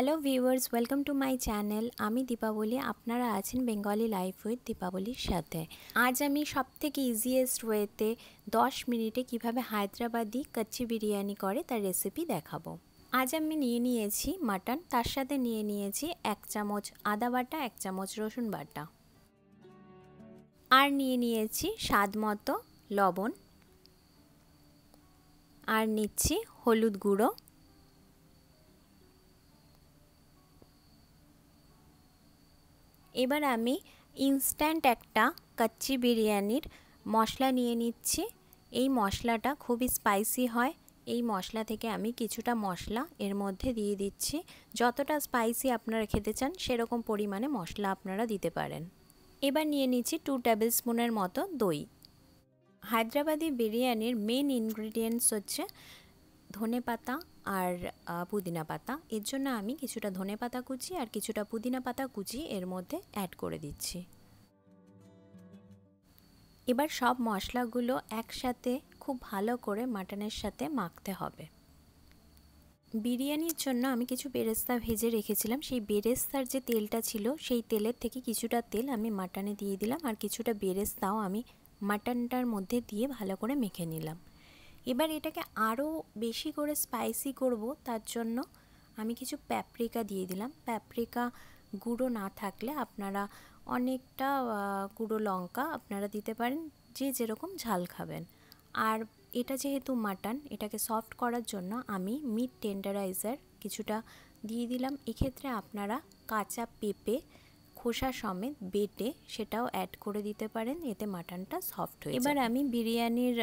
hello viewers welcome to my channel আমি দীপাবলি আপনারা আছেন বেঙ্গলি লাইফ উইথ দীপাবলির সাথে আজ আমি সবথেকে ইজিয়েস্ট ওয়েতে দশ মিনিটে কিভাবে হায়দ্রাবাদি কচ্চি বিরিয়ানি করে তার রেসিপি দেখাবো আজ আমি নিয়ে নিয়েছি মাটন তার সাথে নিয়ে নিয়েছি এক চামচ আদা বাটা এক চামচ রসুন বাটা আর নিয়ে নিয়েছি স্বাদ মতো লবণ আর নিচ্ছি হলুদ গুঁড়ো এবার আমি ইনস্ট্যান্ট একটা কাচ্চি বিরিয়ানির মশলা নিয়ে নিচ্ছি এই মশলাটা খুবই স্পাইসি হয় এই মশলা থেকে আমি কিছুটা মশলা এর মধ্যে দিয়ে দিচ্ছি যতটা স্পাইসি আপনারা খেতে চান সেরকম পরিমাণে মশলা আপনারা দিতে পারেন এবার নিয়ে নিচ্ছি টু টেবিল স্পুনের মতো দই হায়দ্রাবাদি বিরিয়ানির মেন ইনগ্রিডিয়েন্টস হচ্ছে ধনে পাতা আর পুদিনা পাতা এর জন্য আমি কিছুটা ধনে পাতা কুচি আর কিছুটা পুদিনা পাতা কুচি এর মধ্যে অ্যাড করে দিচ্ছি এবার সব মশলাগুলো একসাথে খুব ভালো করে মাটনের সাথে মাখতে হবে বিরিয়ানির জন্য আমি কিছু বেরেস্তা ভেজে রেখেছিলাম সেই বেরেস্তার যে তেলটা ছিল সেই তেলের থেকে কিছুটা তেল আমি মাটনে দিয়ে দিলাম আর কিছুটা বেরেস্তাও আমি মাটনটার মধ্যে দিয়ে ভালো করে মেখে নিলাম এবার এটাকে আরও বেশি করে স্পাইসি করব তার জন্য আমি কিছু প্যাপরিকা দিয়ে দিলাম প্যাপরিকা গুঁড়ো না থাকলে আপনারা অনেকটা গুঁড়ো লঙ্কা আপনারা দিতে পারেন যে যেরকম ঝাল খাবেন আর এটা যেহেতু মাটন এটাকে সফট করার জন্য আমি মিট টেন্ডারাইজার কিছুটা দিয়ে দিলাম এক্ষেত্রে আপনারা কাঁচা পেঁপে খোসা সমেত বেটে সেটাও অ্যাড করে দিতে পারেন এতে মাটনটা সফট হয়ে এবার আমি বিরিয়ানির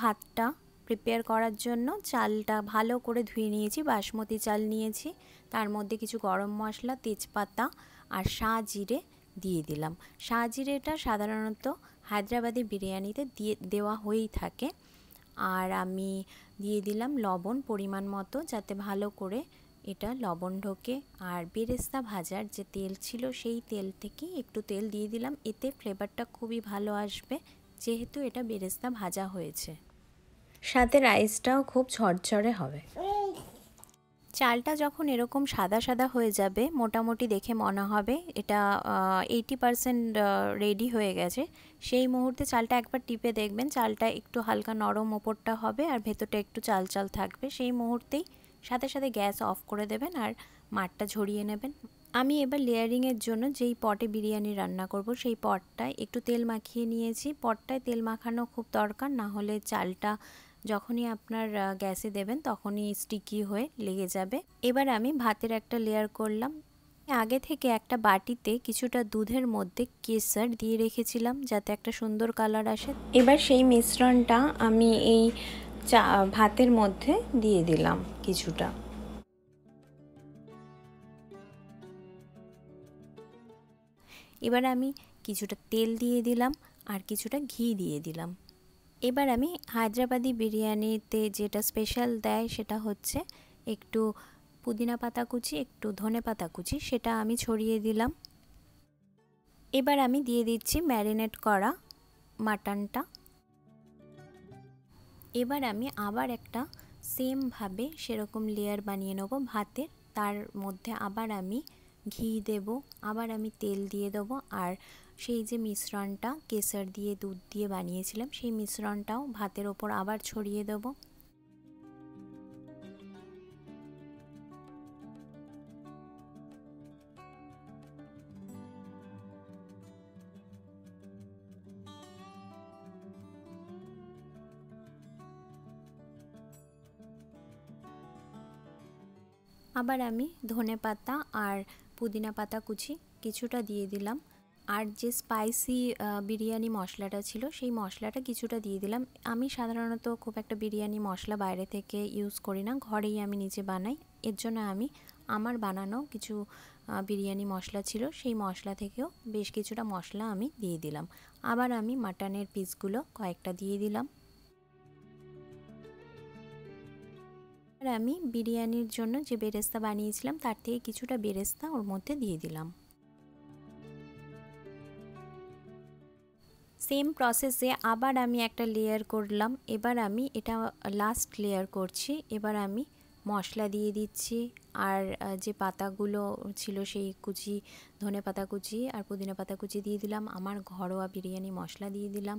ভাতটা প্রিপেয়ার করার জন্য চালটা ভালো করে ধুয়ে নিয়েছি বাসমতি চাল নিয়েছি তার মধ্যে কিছু গরম মশলা তেজপাতা আর শাহ জিরে দিয়ে দিলাম শাহ জিরেটা সাধারণত হায়দ্রাবাদি বিরিয়ানিতে দিয়ে দেওয়া হয়েই থাকে আর আমি দিয়ে দিলাম লবণ পরিমাণ মতো যাতে ভালো করে এটা লবণ ঢোকে আর বেরেস্তা ভাজার যে তেল ছিল সেই তেল থেকে একটু তেল দিয়ে দিলাম এতে ফ্লেভারটা খুবই ভালো আসবে যেহেতু এটা বেরেস্তা ভাজা হয়েছে সাথে রাইসটাও খুব ঝরঝরে হবে চালটা যখন এরকম সাদা সাদা হয়ে যাবে মোটামুটি দেখে মনে হবে এটা এইটি পারসেন্ট রেডি হয়ে গেছে সেই মুহূর্তে চালটা একবার টিপে দেখবেন চালটা একটু হালকা নরম ওপরটা হবে আর ভেতরটা একটু চাল চাল থাকবে সেই মুহূর্তেই সাথে সাথে গ্যাস অফ করে দেবেন আর মাঠটা ঝরিয়ে নেবেন আমি এবার লেয়ারিংয়ের জন্য যেই পটে বিরিয়ানি রান্না করব সেই পটটায় একটু তেল মাখিয়ে নিয়েছি পটটায় তেল মাখানো খুব দরকার না হলে চালটা যখনই আপনার গ্যাসে দেবেন তখনই স্টিকি হয়ে লেগে যাবে এবার আমি ভাতের একটা লেয়ার করলাম আগে থেকে একটা বাটিতে কিছুটা দুধের মধ্যে কেসার দিয়ে রেখেছিলাম যাতে একটা সুন্দর কালার আসে এবার সেই মিশ্রণটা আমি এই চা ভাতের মধ্যে দিয়ে দিলাম কিছুটা এবার আমি কিছুটা তেল দিয়ে দিলাম আর কিছুটা ঘি দিয়ে দিলাম এবার আমি হায়দ্রাবাদি বিরিয়ানিতে যেটা স্পেশাল দেয় সেটা হচ্ছে একটু পুদিনা পাতা কুচি একটু ধনে পাতা কুচি সেটা আমি ছড়িয়ে দিলাম এবার আমি দিয়ে দিচ্ছি ম্যারিনেট করা মাটনটা এবার আমি আবার একটা সেমভাবে সেরকম লেয়ার বানিয়ে নেবো ভাতের তার মধ্যে আবার আমি ঘি দেব আবার আমি তেল দিয়ে দেবো আর সেই যে মিশ্রণটা কেসার দিয়ে দুধ দিয়ে বানিয়েছিলাম সেই মিশ্রণটাও ভাতের ওপর আবার ছড়িয়ে দেবো আবার আমি ধনে পাতা আর পুদিনা পাতা কুচি কিছুটা দিয়ে দিলাম আর যে স্পাইসি বিরিয়ানি মশলাটা ছিল সেই মশলাটা কিছুটা দিয়ে দিলাম আমি সাধারণত খুব একটা বিরিয়ানি মশলা বাইরে থেকে ইউজ করি না ঘরেই আমি নিজে বানাই এর জন্য আমি আমার বানানো কিছু বিরিয়ানি মশলা ছিল সেই মশলা থেকেও বেশ কিছুটা মশলা আমি দিয়ে দিলাম আবার আমি মাটনের পিসগুলো কয়েকটা দিয়ে দিলাম আর আমি বিরিয়ানির জন্য যে বেরেস্তা বানিয়েছিলাম তার থেকে কিছুটা বেরেস্তা ওর মধ্যে দিয়ে দিলাম সেম প্রসেসে আবার আমি একটা লেয়ার করলাম এবার আমি এটা লাস্ট লেয়ার করছি এবার আমি মশলা দিয়ে দিচ্ছি আর যে পাতাগুলো ছিল সেই কুচি ধনে পাতা কুচি আর পুদিনা পাতা কুচি দিয়ে দিলাম আমার ঘরোয়া বিরিয়ানি মশলা দিয়ে দিলাম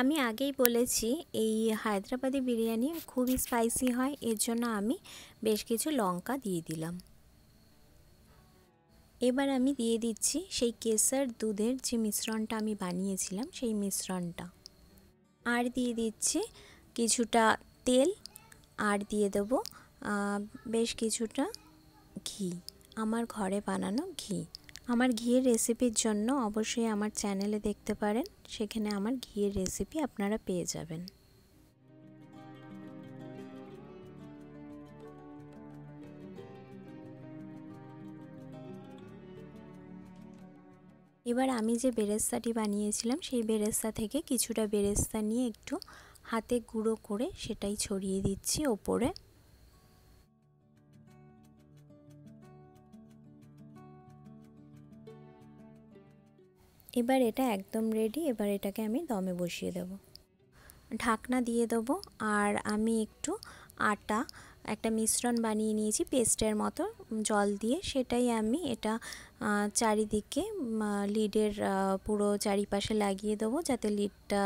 আমি আগেই বলেছি এই হায়দ্রাবাদি বিরিয়ানি খুবই স্পাইসি হয় এর জন্য আমি বেশ কিছু লঙ্কা দিয়ে দিলাম এবার আমি দিয়ে দিচ্ছি সেই কেসার দুধের যে মিশ্রণটা আমি বানিয়েছিলাম সেই মিশ্রণটা আর দিয়ে দিচ্ছি কিছুটা তেল আর দিয়ে দেব বেশ কিছুটা ঘি আমার ঘরে বানানো ঘি আমার ঘিয়ের রেসিপির জন্য অবশ্যই আমার চ্যানেলে দেখতে পারেন সেখানে আমার ঘিয়ের রেসিপি আপনারা পেয়ে যাবেন এবার আমি যে বেরেস্তাটি বানিয়েছিলাম সেই বেরেস্তা থেকে কিছুটা বেরেস্তা নিয়ে একটু হাতে গুঁড়ো করে সেটাই ছড়িয়ে দিচ্ছি ওপরে এবার এটা একদম রেডি এবার এটাকে আমি দমে বসিয়ে দেব ঢাকনা দিয়ে দেব আর আমি একটু আটা একটা মিশ্রণ বানিয়ে নিয়েছি পেস্টের মতো জল দিয়ে সেটাই আমি এটা চারিদিকে লিডের পুরো চারিপাশে লাগিয়ে দেবো যাতে লিডটা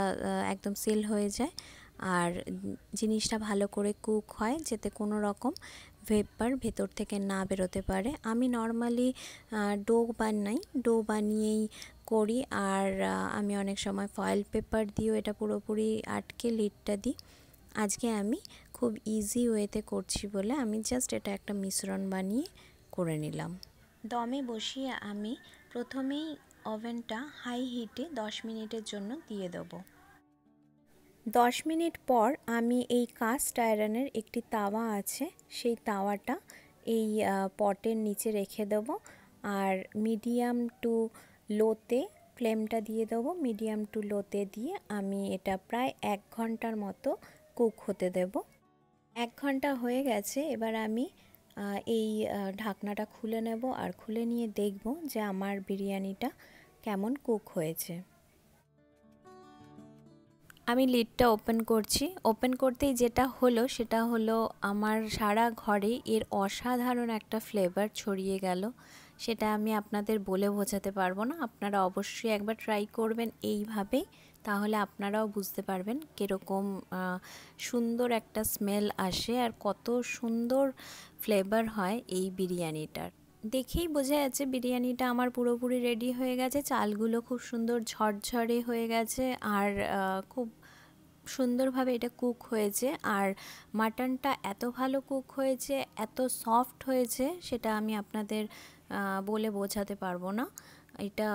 একদম সিল হয়ে যায় আর জিনিসটা ভালো করে কুক হয় যাতে কোনো রকম ভেপার ভেতর থেকে না বেরোতে পারে আমি নর্মালি ডো বানাই ডো বানিয়েই করি আর আমি অনেক সময় ফয়েল পেপার দিয়েও এটা পুরোপুরি আটকে লিডটা দিই আজকে আমি খুব ইজি ওয়েতে করছি বলে আমি জাস্ট এটা একটা মিশ্রণ বানিয়ে করে নিলাম দমে বসিয়ে আমি প্রথমেই ওভেনটা হাই হিটে দশ মিনিটের জন্য দিয়ে দেবো দশ মিনিট পর আমি এই কাস্ট আয়রনের একটি তাওয়া আছে সেই তাওয়াটা এই পটের নিচে রেখে দেব আর মিডিয়াম টু লোতে ফ্লেমটা দিয়ে দেবো মিডিয়াম টু লোতে দিয়ে আমি এটা প্রায় এক ঘন্টার মতো কুক হতে দেব এক ঘন্টা হয়ে গেছে এবার আমি এই ঢাকনাটা খুলে নেব আর খুলে নিয়ে দেখব যে আমার বিরিয়ানিটা কেমন কুক হয়েছে আমি লিডটা ওপেন করছি ওপেন করতেই যেটা হলো সেটা হলো আমার সারা ঘরে এর অসাধারণ একটা ফ্লেভার ছড়িয়ে গেল সেটা আমি আপনাদের বলে বোঝাতে পারবো না আপনারা অবশ্যই একবার ট্রাই করবেন এইভাবেই তাহলে আপনারাও বুঝতে পারবেন কীরকম সুন্দর একটা স্মেল আসে আর কত সুন্দর ফ্লেভার হয় এই বিরিয়ানিটার দেখেই বোঝা যাচ্ছে বিরিয়ানিটা আমার পুরোপুরি রেডি হয়ে গেছে চালগুলো খুব সুন্দর ঝরঝরে হয়ে গেছে আর খুব সুন্দরভাবে এটা কুক হয়েছে আর মাটনটা এত ভালো কুক হয়েছে এত সফট হয়েছে সেটা আমি আপনাদের বলে বোঝাতে পারবো না এটা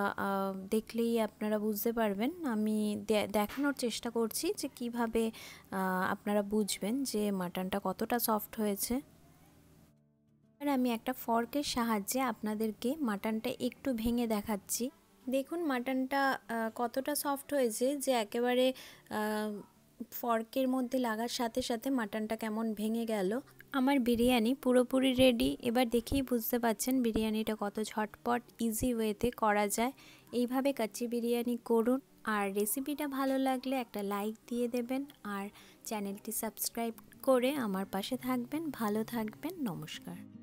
দেখলেই আপনারা বুঝতে পারবেন আমি দেখানোর চেষ্টা করছি যে কিভাবে আপনারা বুঝবেন যে মাটনটা কতটা সফট হয়েছে আর আমি একটা ফর্কের সাহায্যে আপনাদেরকে মাটনটা একটু ভেঙে দেখাচ্ছি দেখুন মাটনটা কতটা সফট হয়েছে যে একেবারে ফর্কের মধ্যে লাগার সাথে সাথে মাটনটা কেমন ভেঙে গেল আমার বিরিয়ানি পুরোপুরি রেডি এবার দেখেই বুঝতে পাচ্ছেন বিরিয়ানিটা কত ঝটপট ইজি ওয়েতে করা যায় এইভাবে কাচ্চি বিরিয়ানি করুন আর রেসিপিটা ভালো লাগলে একটা লাইক দিয়ে দেবেন আর চ্যানেলটি সাবস্ক্রাইব করে আমার পাশে থাকবেন ভালো থাকবেন নমস্কার